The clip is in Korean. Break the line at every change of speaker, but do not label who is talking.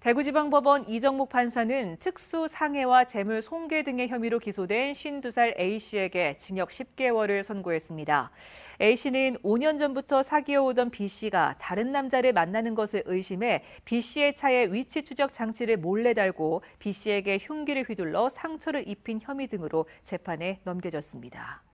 대구지방법원 이정목 판사는 특수상해와 재물 손괴 등의 혐의로 기소된 52살 A씨에게 징역 10개월을 선고했습니다. A씨는 5년 전부터 사귀어오던 B씨가 다른 남자를 만나는 것을 의심해 B씨의 차에 위치 추적 장치를 몰래 달고 B씨에게 흉기를 휘둘러 상처를 입힌 혐의 등으로 재판에 넘겨졌습니다.